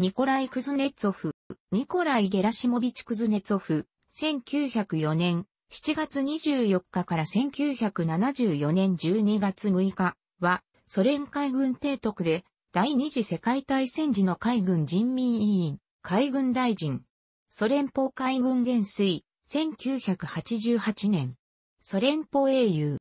ニコライ・クズネツォフ、ニコライ・ゲラシモビチ・クズネツォフ、1904年7月24日から1974年12月6日は、ソ連海軍提督で、第二次世界大戦時の海軍人民委員、海軍大臣、ソ連邦海軍元帥、1988年、ソ連邦英雄。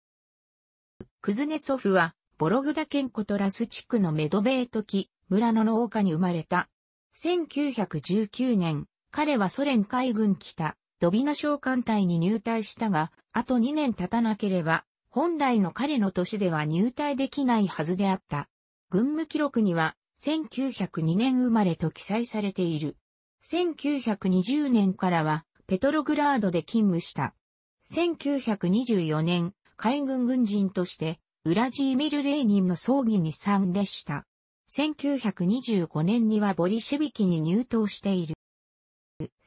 クズネツォフは、ボログダ県コトラス地区のメドベートキ、村の農家に生まれた、1919年、彼はソ連海軍北、ドビナ商艦隊に入隊したが、あと2年経たなければ、本来の彼の年では入隊できないはずであった。軍務記録には、1902年生まれと記載されている。1920年からは、ペトログラードで勤務した。1924年、海軍軍人として、ウラジーミル・レーニンの葬儀に参列した。1925年にはボリシェビキに入党している。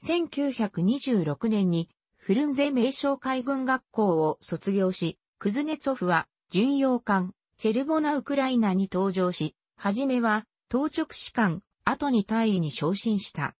1926年にフルンゼ名称海軍学校を卒業し、クズネツォフは巡洋艦、チェルボナ・ウクライナに登場し、はじめは当直士官、後に大尉に昇進した。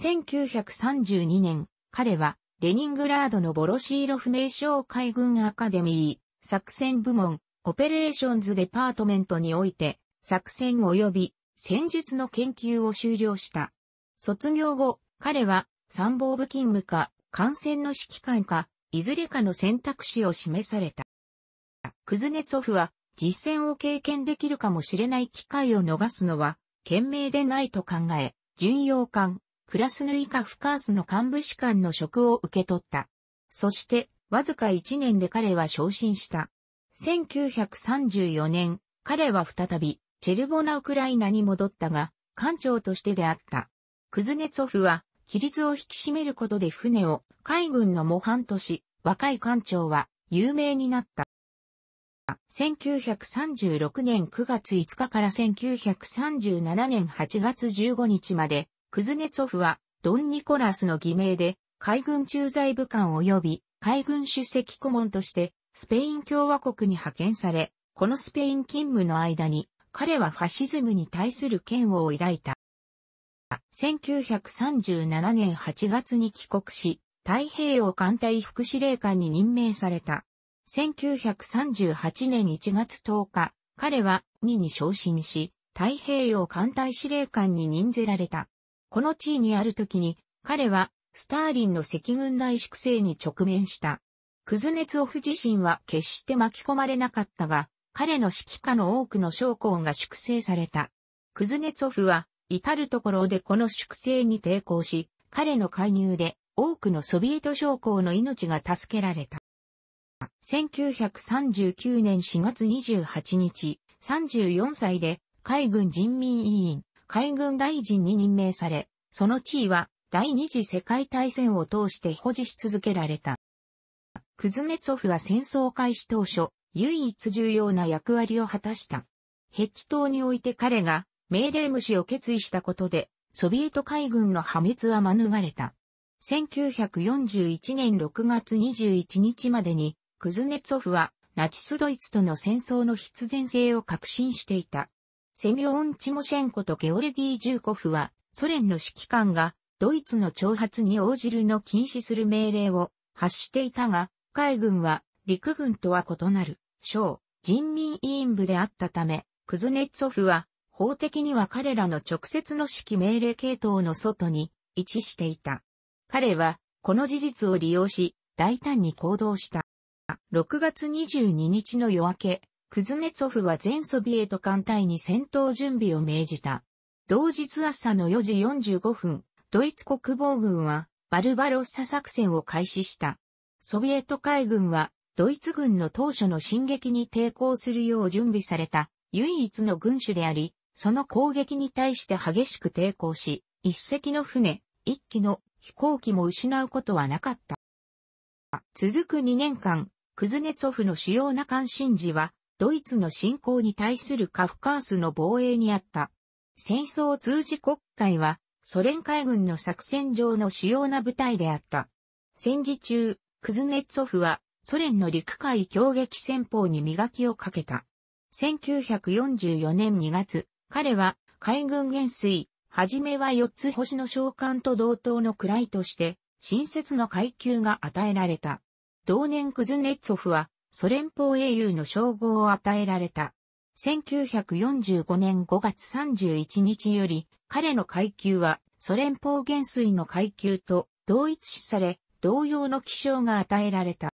1932年、彼はレニングラードのボロシーロフ名称海軍アカデミー作戦部門オペレーションズデパートメントにおいて作戦及び戦術の研究を終了した。卒業後、彼は参謀部勤務か、艦船の指揮官か、いずれかの選択肢を示された。クズネツォフは実戦を経験できるかもしれない機会を逃すのは、懸命でないと考え、巡洋艦、クラスヌイカ・フカースの幹部士官の職を受け取った。そして、わずか1年で彼は昇進した。1934年、彼は再び、チェルボナウクライナに戻ったが、艦長としてであった。クズネツォフは、規律を引き締めることで船を海軍の模範とし、若い艦長は有名になった。1936年9月5日から1937年8月15日まで、クズネツォフはドン・ニコラスの偽名で海軍駐在部官及び海軍主席顧問としてスペイン共和国に派遣され、このスペイン勤務の間に彼はファシズムに対する嫌悪を抱いた。1937年8月に帰国し、太平洋艦隊副司令官に任命された。1938年1月10日、彼は2に昇進し、太平洋艦隊司令官に任ぜられた。この地位にある時に、彼はスターリンの赤軍大粛清に直面した。クズネツオフ自身は決して巻き込まれなかったが、彼の指揮下の多くの将校が粛清された。クズネツォフは、至るところでこの粛清に抵抗し、彼の介入で多くのソビエト将校の命が助けられた。1939年4月28日、34歳で海軍人民委員、海軍大臣に任命され、その地位は第二次世界大戦を通して保持し続けられた。クズネツォフは戦争開始当初、唯一重要な役割を果たした。ヘッ島において彼が命令無視を決意したことで、ソビエト海軍の破滅は免れた。1941年6月21日までに、クズネツォフはナチスドイツとの戦争の必然性を確信していた。セミオン・チモシェンコとゲオルデー・ジューコフは、ソ連の指揮官がドイツの挑発に応じるの禁止する命令を発していたが、海軍は陸軍とは異なる省人民委員部であったため、クズネッツォフは法的には彼らの直接の指揮命令系統の外に位置していた。彼はこの事実を利用し大胆に行動した。6月22日の夜明け、クズネツォフは全ソビエト艦隊に戦闘準備を命じた。同日朝の4時45分、ドイツ国防軍はバルバロッサ作戦を開始した。ソビエト海軍はドイツ軍の当初の進撃に抵抗するよう準備された唯一の軍種であり、その攻撃に対して激しく抵抗し、一隻の船、一機の飛行機も失うことはなかった。続く2年間、クズネツォフの主要な関心事は、ドイツの侵攻に対するカフカースの防衛にあった。戦争を通じ国会は、ソ連海軍の作戦上の主要な部隊であった。戦時中、クズネツォフはソ連の陸海強撃戦法に磨きをかけた。1944年2月、彼は海軍元帥、はじめは4つ星の召喚と同等の位として、新設の階級が与えられた。同年クズネッツォフは、ソ連邦英雄の称号を与えられた。1945年5月31日より、彼の階級は、ソ連邦元帥の階級と同一視され、同様の気象が与えられた。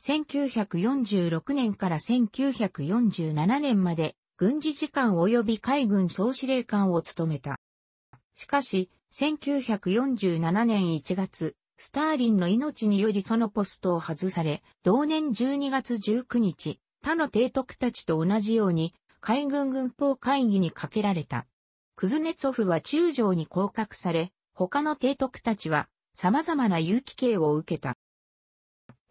1946年から1947年まで軍事次官及び海軍総司令官を務めた。しかし、1947年1月、スターリンの命によりそのポストを外され、同年12月19日、他の提督たちと同じように、海軍軍法会議にかけられた。クズネツォフは中将に降格され、他の提督たちは様々な有機刑を受けた。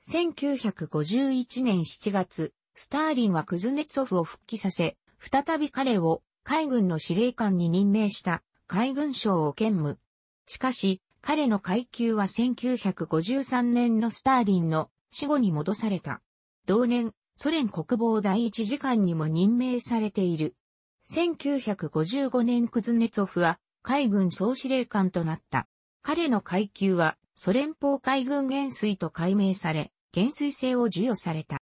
1951年7月、スターリンはクズネツォフを復帰させ、再び彼を海軍の司令官に任命した海軍省を兼務。しかし、彼の階級は1953年のスターリンの死後に戻された。同年、ソ連国防第一次官にも任命されている。1955年クズネツォフは海軍総司令官となった。彼の階級はソ連邦海軍元帥と改名され、原水性を授与された。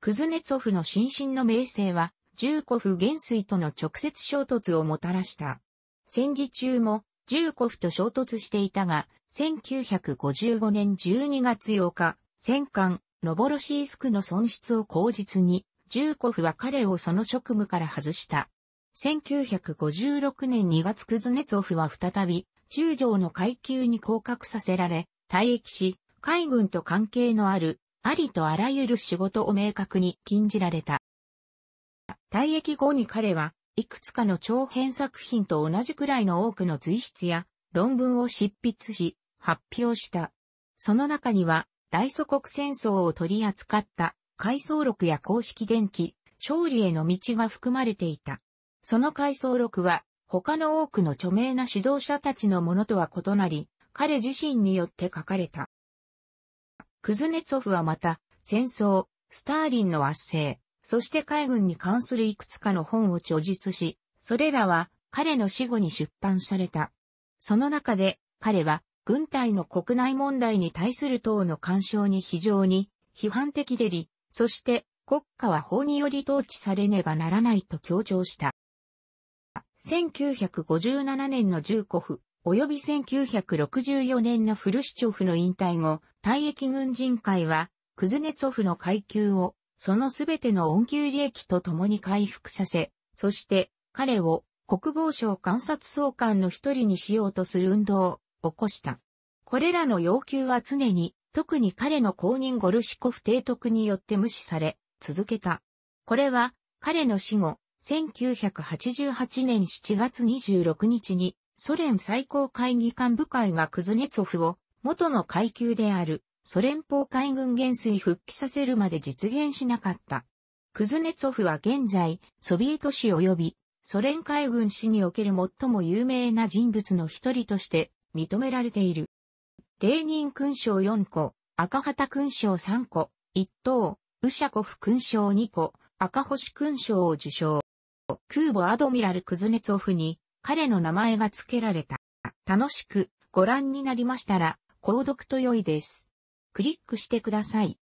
クズネツォフの新進の名声は、ジューコフ元帥との直接衝突をもたらした。戦時中もジューコフと衝突していたが、1955年12月8日、戦艦、ノボロシースクの損失を口実に、ジューコフは彼をその職務から外した。1956年2月クズネツォフは再び、中将の階級に降格させられ、退役し、海軍と関係のある、ありとあらゆる仕事を明確に禁じられた。退役後に彼は、いくつかの長編作品と同じくらいの多くの随筆や論文を執筆し、発表した。その中には、大祖国戦争を取り扱った回想録や公式電気、勝利への道が含まれていた。その回想録は、他の多くの著名な指導者たちのものとは異なり、彼自身によって書かれた。クズネツォフはまた、戦争、スターリンの圧政、そして海軍に関するいくつかの本を著述し、それらは彼の死後に出版された。その中で彼は軍隊の国内問題に対する党の干渉に非常に批判的でり、そして国家は法により統治されねばならないと強調した。1957年の重古府、及び1964年のフルシチョフの引退後、退役軍人会は、クズネツォフの階級を、そのすべての恩給利益と共に回復させ、そして、彼を国防省監察総監の一人にしようとする運動を起こした。これらの要求は常に、特に彼の公認ゴルシコフ提督によって無視され、続けた。これは、彼の死後、1988年7月26日に、ソ連最高会議幹部会がクズネツォフを元の階級であるソ連邦海軍元帥復帰させるまで実現しなかった。クズネツォフは現在、ソビエト史及びソ連海軍史における最も有名な人物の一人として認められている。レーニン勲章4個、赤旗勲章3個、一等、ウシャコフ勲章2個、赤星勲章を受章。空母アドミラル・クズネツォフに彼の名前が付けられた。楽しくご覧になりましたら、購読と良いです。クリックしてください。